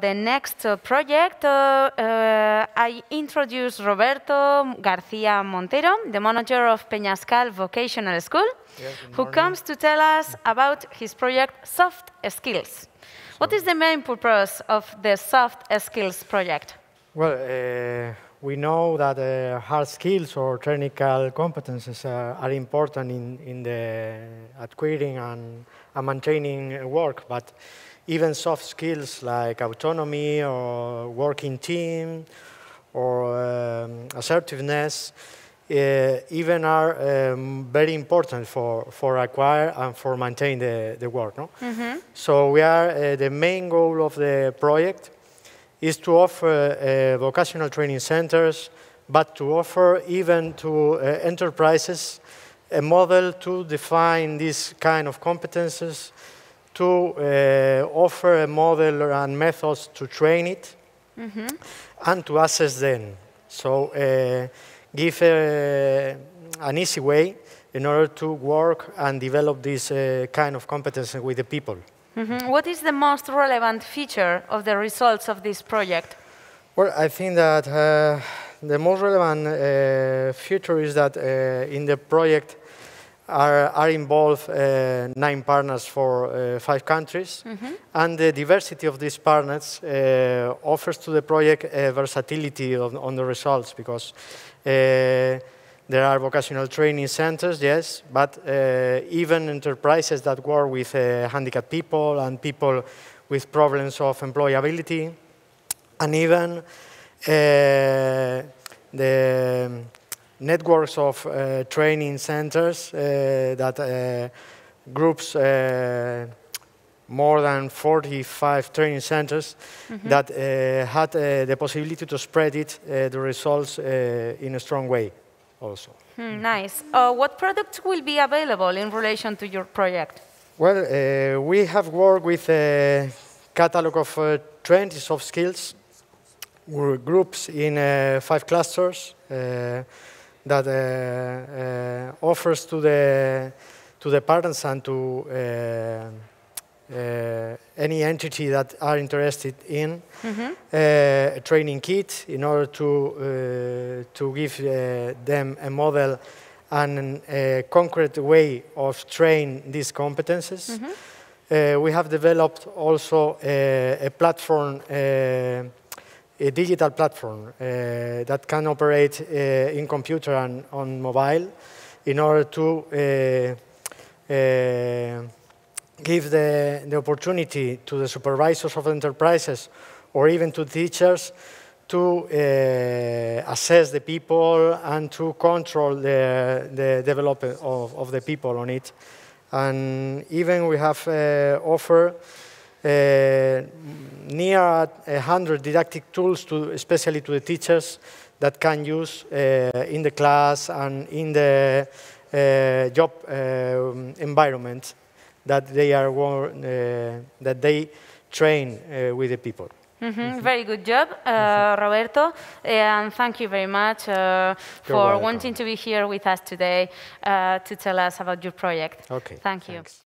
The next uh, project, uh, uh, I introduce Roberto Garcia Montero, the manager of Peñascal Vocational School, yes, who morning. comes to tell us about his project Soft Skills. So what is the main purpose of the Soft Skills project? Well, uh, we know that uh, hard skills or technical competences uh, are important in, in the acquiring and, and, maintaining work, but even soft skills like autonomy or working team or um, assertiveness uh, even are um, very important for, for acquire and for maintain the, the work. No? Mm -hmm. So we are, uh, the main goal of the project is to offer uh, vocational training centers, but to offer even to uh, enterprises a model to define these kind of competences, to uh, offer a model and methods to train it, mm -hmm. and to assess them. So give an easy way in order to work and develop this uh, kind of competences with the people. Mm -hmm. What is the most relevant feature of the results of this project? Well, I think that uh, the most relevant uh, feature is that uh, in the project are, are involved uh, nine partners for uh, five countries, mm -hmm. and the diversity of these partners uh, offers to the project versatility of, on the results because there are vocational training centers, yes, but uh, even enterprises that work with uh, handicapped people and people with problems of employability, and even uh, the networks of uh, training centers uh, that uh, groups more than 45 training centers mm -hmm. that had the possibility to spread it, the results in a strong way also. Hmm, nice. Uh, what products will be available in relation to your project? Well, uh, we have worked with a catalog of uh, 20 soft skills We're groups in uh, five clusters uh, that uh, offers to the to the parents and to uh, any entity that are interested in mm-hmm. uh, a training kit in order to uh, to give uh, them a model and a uh, concrete way of train these competences. Mm-hmm. Uh, we have developed also a, a platform, a digital platform that can operate in computer and on mobile in order to give the, the opportunity to the supervisors of enterprises or even to teachers to uh, assess the people and to control the, the development of, of the people on it. And even we have uh, offered uh, near 100 didactic tools, to, especially to the teachers, that can use uh, in the class and in the uh, job um, environment that they are uh, that they train uh, with the people. Mm -hmm. Mm -hmm. Very good job, uh, mm -hmm. Roberto, and thank you very much uh, for welcome. wanting to be here with us today uh, to tell us about your project. Okay. Thank you. Thanks.